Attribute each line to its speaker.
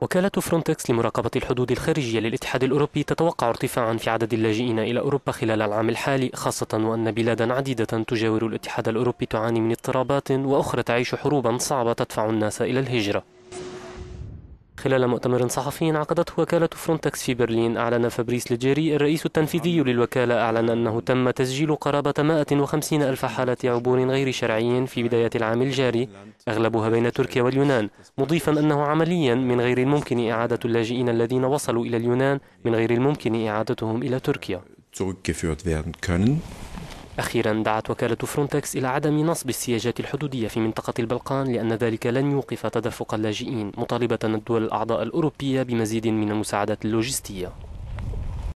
Speaker 1: وكالة فرونتكس لمراقبة الحدود الخارجية للاتحاد الأوروبي تتوقع ارتفاعا في عدد اللاجئين إلى أوروبا خلال العام الحالي خاصة وأن بلادا عديدة تجاور الاتحاد الأوروبي تعاني من اضطرابات وأخرى تعيش حروبا صعبة تدفع الناس إلى الهجرة خلال مؤتمر صحفي عقدته وكالة فرونتكس في برلين أعلن فابريس لجيري الرئيس التنفيذي للوكالة أعلن أنه تم تسجيل قرابة 150 ألف حالة عبور غير شرعي في بداية العام الجاري أغلبها بين تركيا واليونان مضيفا أنه عمليا من غير الممكن إعادة اللاجئين الذين وصلوا إلى اليونان من غير الممكن إعادتهم إلى تركيا أخيرا دعت وكالة فرونتكس إلى عدم نصب السياجات الحدودية في منطقة البلقان لأن ذلك لن يوقف تدفق اللاجئين مطالبة الدول الأعضاء الأوروبية بمزيد من المساعدات اللوجستية